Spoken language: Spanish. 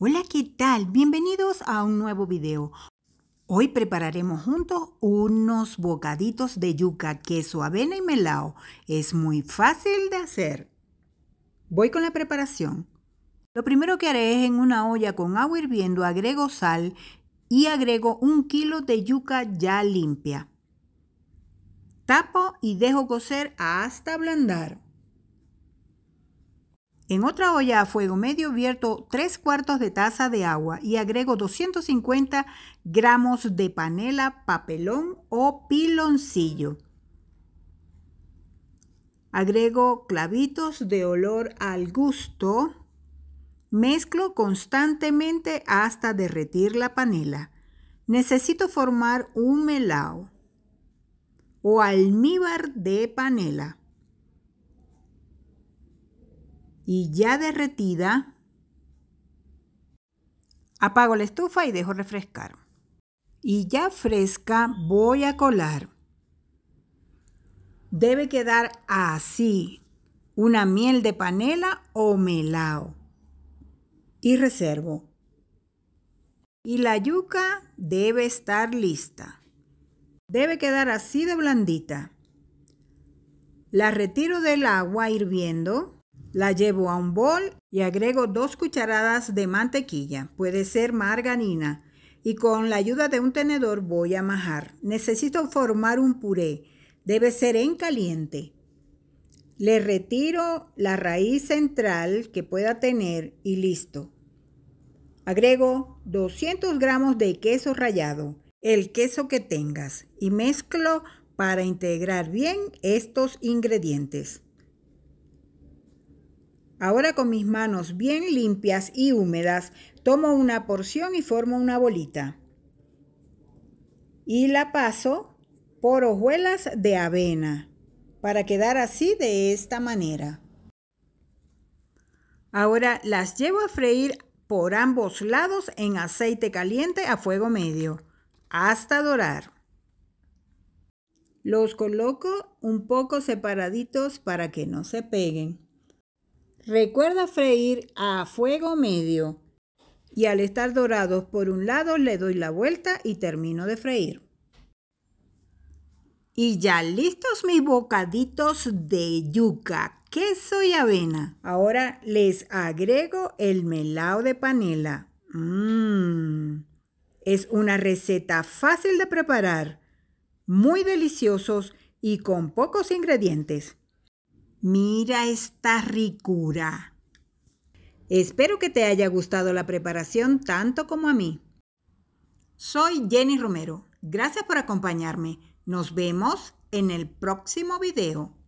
Hola, ¿qué tal? Bienvenidos a un nuevo video. Hoy prepararemos juntos unos bocaditos de yuca, queso, avena y melao. Es muy fácil de hacer. Voy con la preparación. Lo primero que haré es en una olla con agua hirviendo agrego sal y agrego un kilo de yuca ya limpia. Tapo y dejo cocer hasta ablandar. En otra olla a fuego medio abierto, 3 cuartos de taza de agua y agrego 250 gramos de panela, papelón o piloncillo. Agrego clavitos de olor al gusto. Mezclo constantemente hasta derretir la panela. Necesito formar un melao o almíbar de panela y ya derretida, apago la estufa y dejo refrescar. Y ya fresca voy a colar. Debe quedar así, una miel de panela o melao. Y reservo. Y la yuca debe estar lista. Debe quedar así de blandita. La retiro del agua hirviendo la llevo a un bol y agrego dos cucharadas de mantequilla, puede ser margarina, y con la ayuda de un tenedor voy a majar. Necesito formar un puré, debe ser en caliente. Le retiro la raíz central que pueda tener y listo. Agrego 200 gramos de queso rallado, el queso que tengas, y mezclo para integrar bien estos ingredientes. Ahora con mis manos bien limpias y húmedas, tomo una porción y formo una bolita. Y la paso por hojuelas de avena para quedar así de esta manera. Ahora las llevo a freír por ambos lados en aceite caliente a fuego medio hasta dorar. Los coloco un poco separaditos para que no se peguen. Recuerda freír a fuego medio y al estar dorados por un lado le doy la vuelta y termino de freír. Y ya listos mis bocaditos de yuca, queso y avena. Ahora les agrego el melao de panela. Mmm. Es una receta fácil de preparar, muy deliciosos y con pocos ingredientes. Mira esta ricura. Espero que te haya gustado la preparación tanto como a mí. Soy Jenny Romero. Gracias por acompañarme. Nos vemos en el próximo video.